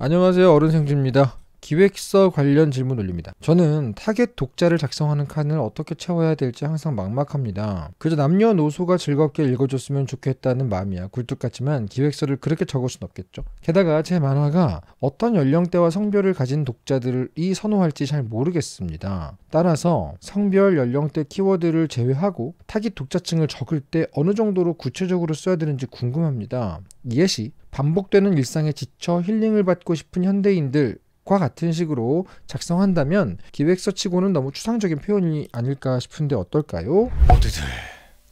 안녕하세요 어른생쥐입니다 기획서 관련 질문 올립니다. 저는 타겟 독자를 작성하는 칸을 어떻게 채워야 될지 항상 막막합니다. 그저 남녀노소가 즐겁게 읽어줬으면 좋겠다는 마음이야 굴뚝같지만 기획서를 그렇게 적을 순 없겠죠. 게다가 제 만화가 어떤 연령대와 성별을 가진 독자들이 선호할지 잘 모르겠습니다. 따라서 성별 연령대 키워드를 제외하고 타깃 독자층을 적을 때 어느 정도로 구체적으로 써야 되는지 궁금합니다. 예시 반복되는 일상에 지쳐 힐링을 받고 싶은 현대인들 과 같은 식으로 작성한다면 기획서 치고는 너무 추상적인 표현이 아닐까 싶은데 어떨까요? 모두들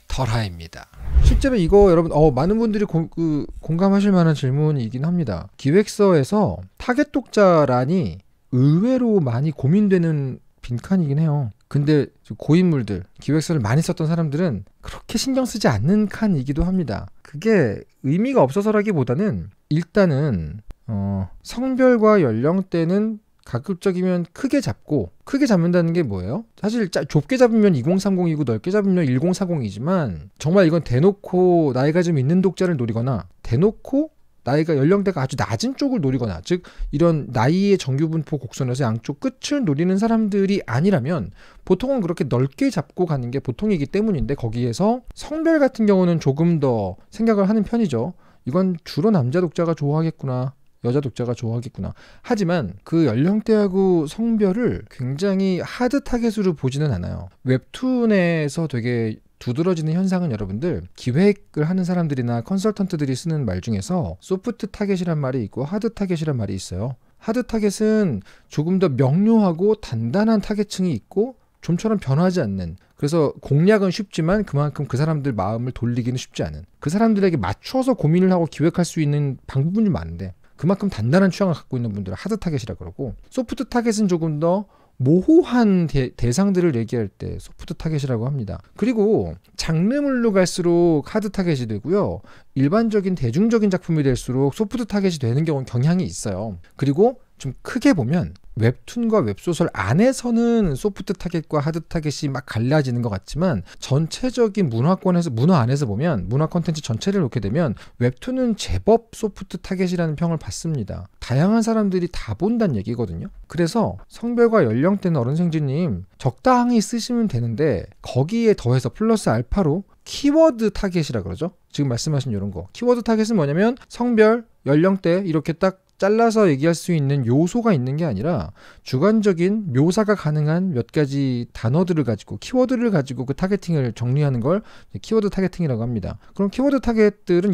덜하입니다. 실제로 이거 여러분 어, 많은 분들이 고, 그, 공감하실 만한 질문이긴 합니다. 기획서에서 타겟 독자란이 의외로 많이 고민되는 빈칸이긴 해요. 근데 고인물들, 기획서를 많이 썼던 사람들은 그렇게 신경 쓰지 않는 칸이기도 합니다. 그게 의미가 없어서라기보다는 일단은 어, 성별과 연령대는 가급적이면 크게 잡고 크게 잡는다는 게 뭐예요? 사실 짜, 좁게 잡으면 2030이고 넓게 잡으면 1040이지만 정말 이건 대놓고 나이가 좀 있는 독자를 노리거나 대놓고 나이가 연령대가 아주 낮은 쪽을 노리거나 즉 이런 나이의 정규분포 곡선에서 양쪽 끝을 노리는 사람들이 아니라면 보통은 그렇게 넓게 잡고 가는 게 보통이기 때문인데 거기에서 성별 같은 경우는 조금 더 생각을 하는 편이죠. 이건 주로 남자 독자가 좋아하겠구나 여자 독자가 좋아하겠구나. 하지만 그 연령대하고 성별을 굉장히 하드 타겟으로 보지는 않아요. 웹툰에서 되게 두드러지는 현상은 여러분들 기획을 하는 사람들이나 컨설턴트들이 쓰는 말 중에서 소프트 타겟이란 말이 있고 하드 타겟이란 말이 있어요. 하드 타겟은 조금 더 명료하고 단단한 타겟층이 있고 좀처럼 변하지 않는 그래서 공략은 쉽지만 그만큼 그 사람들 마음을 돌리기는 쉽지 않은 그 사람들에게 맞춰서 고민을 하고 기획할 수 있는 방법은 좀 많은데 그만큼 단단한 취향을 갖고 있는 분들은 하드 타겟이라 그러고 소프트 타겟은 조금 더 모호한 대, 상들을 얘기할 때 소프트 타겟이라고 합니다. 그리고 장르물로 갈수록 하드 타겟이 되고요. 일반적인 대중적인 작품이 될수록 소프트 타겟이 되는 경우 는 경향이 있어요. 그리고 좀 크게 보면 웹툰과 웹소설 안에서는 소프트 타겟과 하드 타겟이 막 갈라지는 것 같지만 전체적인 문화권에서 문화 안에서 보면 문화 콘텐츠 전체를 놓게 되면 웹툰은 제법 소프트 타겟이라는 평을 받습니다. 다양한 사람들이 다 본다는 얘기거든요. 그래서 성별과 연령대는 어른생지님 적당히 쓰시면 되는데 거기에 더해서 플러스 알파로 키워드 타겟이라 그러죠. 지금 말씀하신 이런 거. 키워드 타겟은 뭐냐면 성별, 연령대 이렇게 딱 잘라서 얘기할 수 있는 요소가 있는 게 아니라 주관적인 묘사가 가능한 몇 가지 단어들을 가지고 키워드를 가지고 그 타겟팅을 정리하는 걸 키워드 타겟팅이라고 합니다. 그럼 키워드 타겟들은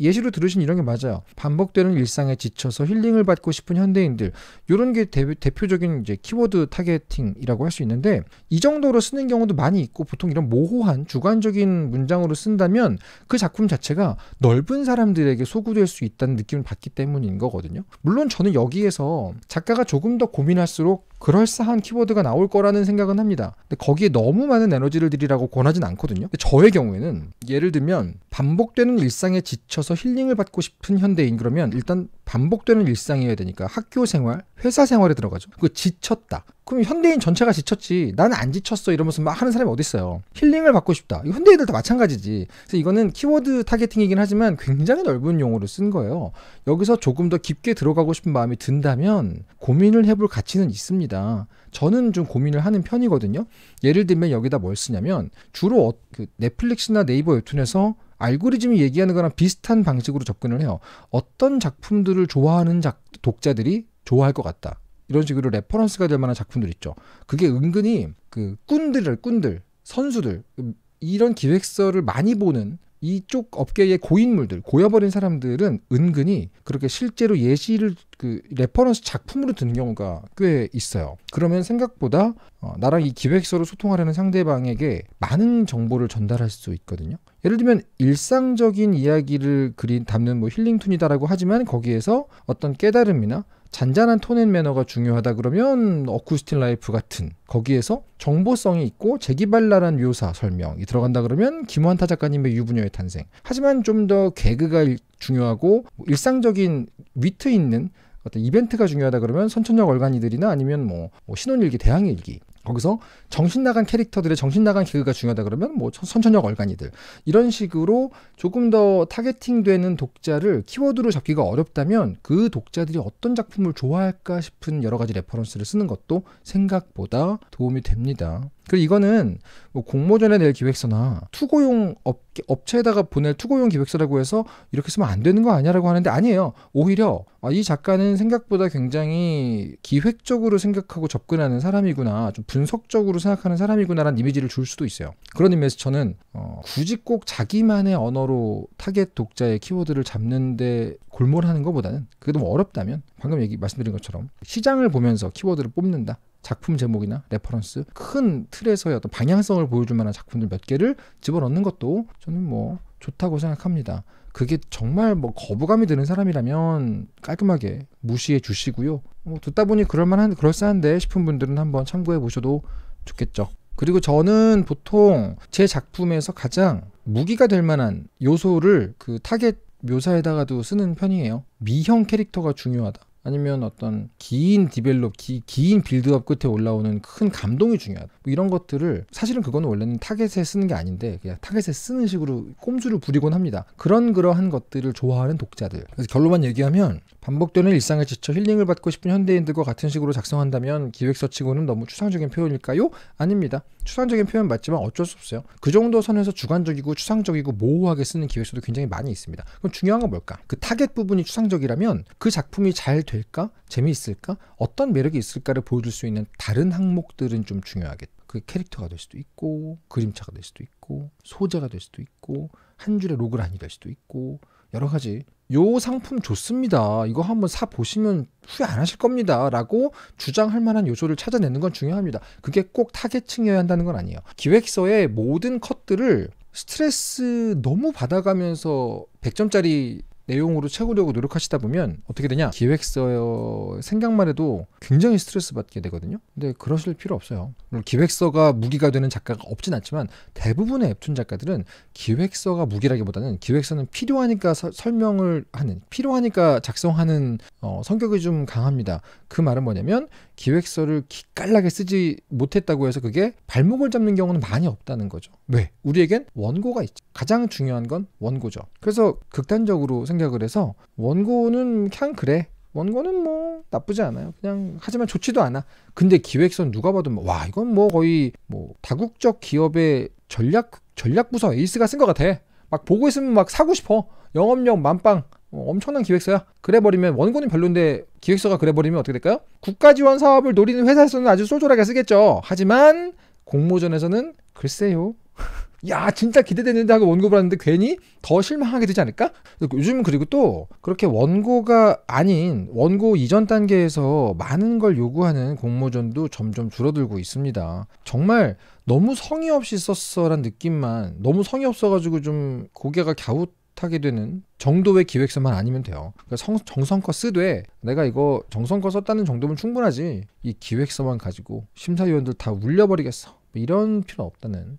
예시로 들으신 이런 게 맞아요. 반복되는 일상에 지쳐서 힐링을 받고 싶은 현대인들 이런 게 대, 표적인 이제 키워드 타겟팅이라고 할 수 있는데 이 정도로 쓰는 경우도 많이 있고 보통 이런 모호한 주관적인 문장으로 쓴다면 그 작품 자체가 넓은 사람들에게 소구될 수 있다는 느낌을 받기 때문인 거거든요. 물론 저는 여기에서 작가가 조금 더 고민할수록 그럴싸한 키보드가 나올 거라는 생각은 합니다. 근데 거기에 너무 많은 에너지를 들이라고 권하진 않거든요. 저의 경우에는 예를 들면 반복되는 일상에 지쳐서 힐링을 받고 싶은 현대인 그러면 일단 반복되는 일상이어야 되니까 학교 생활, 회사 생활에 들어가죠. 그 지쳤다. 그럼 현대인 전체가 지쳤지. 나는 안 지쳤어. 이러면서 막 하는 사람이 어딨어요. 힐링을 받고 싶다. 이 현대인들 다 마찬가지지. 그래서 이거는 키워드 타겟팅이긴 하지만 굉장히 넓은 용어로쓴 거예요. 여기서 조금 더 깊게 들어가고 싶은 마음이 든다면 고민을 해볼 가치는 있습니다. 저는 좀 고민을 하는 편이거든요. 예를 들면 여기다 뭘 쓰냐면 주로 어, 그 넷플릭스나 네이버 웹툰에서 알고리즘이 얘기하는 거랑 비슷한 방식으로 접근을 해요. 어떤 작품들을 좋아하는 작, 독자들이 좋아할 것 같다. 이런 식으로 레퍼런스가 될 만한 작품들 있죠. 그게 은근히 그 꾼들을 꾼들 선수들 음, 이런 기획서를 많이 보는 이쪽 업계의 고인물들 고여버린 사람들은 은근히 그렇게 실제로 예시를 그 레퍼런스 작품으로 드는 경우가 꽤 있어요. 그러면 생각보다 어, 나랑 이 기획서로 소통하려는 상대방에게 많은 정보를 전달할 수 있거든요. 예를 들면 일상적인 이야기를 그린 담는 뭐 힐링툰이다라고 하지만 거기에서 어떤 깨달음이나 잔잔한 톤앤 매너가 중요하다 그러면 어쿠스틴 라이프 같은 거기에서 정보성이 있고 재기발랄한 묘사 설명이 들어간다 그러면 김환타 작가님의 유부녀의 탄생 하지만 좀 더 개그가 중요하고 일상적인 위트 있는 어떤 이벤트가 중요하다 그러면 선천적 얼간이들이나 아니면 뭐, 뭐 신혼일기, 대항일기 거기서 정신 나간 캐릭터들의 정신 나간 개그가 중요하다 그러면 뭐 선천적 얼간이들 이런 식으로 조금 더 타겟팅되는 독자를 키워드로 잡기가 어렵다면 그 독자들이 어떤 작품을 좋아할까 싶은 여러 가지 레퍼런스를 쓰는 것도 생각보다 도움이 됩니다. 그리고 이거는 뭐 공모전에 낼 기획서나 투고용 업, 업체에다가 보낼 투고용 기획서라고 해서 이렇게 쓰면 안 되는 거아니냐라고 하는데 아니에요. 오히려 아, 이 작가는 생각보다 굉장히 기획적으로 생각하고 접근하는 사람이구나, 좀 분석적으로 생각하는 사람이구나라는 이미지를 줄 수도 있어요. 그런 의미에서 저는 어, 굳이 꼭 자기만의 언어로 타겟 독자의 키워드를 잡는데 골몰하는 것보다는 그게 너무 어렵다면 방금 얘기 말씀드린 것처럼 시장을 보면서 키워드를 뽑는다. 작품 제목이나 레퍼런스 큰 틀에서의 어떤 방향성을 보여줄 만한 작품들 몇 개를 집어넣는 것도 저는 뭐 좋다고 생각합니다. 그게 정말 뭐 거부감이 드는 사람이라면 깔끔하게 무시해 주시고요. 뭐 듣다 보니 그럴만한 그럴싸한데 싶은 분들은 한번 참고해 보셔도 좋겠죠. 그리고 저는 보통 제 작품에서 가장 무기가 될 만한 요소를 그 타겟 묘사에다가도 쓰는 편이에요. 미형 캐릭터가 중요하다. 아니면 어떤 긴 디벨롭, 기, 긴 빌드업 끝에 올라오는 큰 감동이 중요하다. 뭐 이런 것들을 사실은 그건 원래는 타겟에 쓰는 게 아닌데 그냥 타겟에 쓰는 식으로 꼼수를 부리곤 합니다. 그런 그러한 것들을 좋아하는 독자들. 그래서 결론만 얘기하면 반복되는 일상에 지쳐 힐링을 받고 싶은 현대인들과 같은 식으로 작성한다면 기획서 치고는 너무 추상적인 표현일까요? 아닙니다. 추상적인 표현 맞지만 어쩔 수 없어요. 그 정도 선에서 주관적이고 추상적이고 모호하게 쓰는 기획서도 굉장히 많이 있습니다. 그럼 중요한 건 뭘까? 그 타겟 부분이 추상적이라면 그 작품이 잘 될까? 재미있을까? 어떤 매력이 있을까를 보여줄 수 있는 다른 항목들은 좀 중요하겠다. 그 캐릭터가 될 수도 있고 그림차가 될 수도 있고 소재가 될 수도 있고 한 줄의 로그라인이 될 수도 있고 여러 가지 요 상품 좋습니다. 이거 한번 사 보시면 후회 안 하실 겁니다라고 주장할 만한 요소를 찾아내는 건 중요합니다. 그게 꼭 타겟층이어야 한다는 건 아니에요. 기획서의 모든 컷들을 스트레스 너무 받아가면서 100점짜리 내용으로 채우려고 노력하시다 보면 어떻게 되냐 기획서 생각만 해도 굉장히 스트레스 받게 되거든요 근데 그러실 필요 없어요 물론 기획서가 무기가 되는 작가가 없진 않지만 대부분의 웹툰 작가들은 기획서가 무기라기보다는 기획서는 필요하니까 서, 설명을 하는 필요하니까 작성하는 어, 성격이 좀 강합니다 그 말은 뭐냐면 기획서를 기깔나게 쓰지 못했다고 해서 그게 발목을 잡는 경우는 많이 없다는 거죠. 왜? 우리에겐 원고가 있죠. 가장 중요한 건 원고죠. 그래서 극단적으로 생각을 해서 원고는 그냥 그래. 원고는 뭐 나쁘지 않아요. 그냥 하지만 좋지도 않아. 근데 기획서는 누가 봐도 뭐, 와 이건 뭐 거의 뭐 다국적 기업의 전략 전략 부서 에이스가 쓴 것 같아. 막 보고 있으면 막 사고 싶어. 영업력 만빵. 어, 엄청난 기획사야. 그래버리면 원고는 별론데 기획사가 그래버리면 어떻게 될까요? 국가 지원 사업을 노리는 회사에서는 아주 쏠쏠하게 쓰겠죠. 하지만 공모전에서는 글쎄요. 야 진짜 기대되는데 하고 원고 봤는데 괜히 더 실망하게 되지 않을까? 요즘은 그리고 또 그렇게 원고가 아닌 원고 이전 단계에서 많은 걸 요구하는 공모전도 점점 줄어들고 있습니다. 정말 너무 성의 없이 썼어란 느낌만 너무 성의 없어가지고 좀 고개가 갸웃 타게 되는 정도의 기획서만 아니면 돼요. 그러니까 성, 정성껏 쓰되 내가 이거 정성껏 썼다는 정도면 충분하지 이 기획서만 가지고 심사위원들 다 울려버리겠어 뭐 이런 필요 없다는.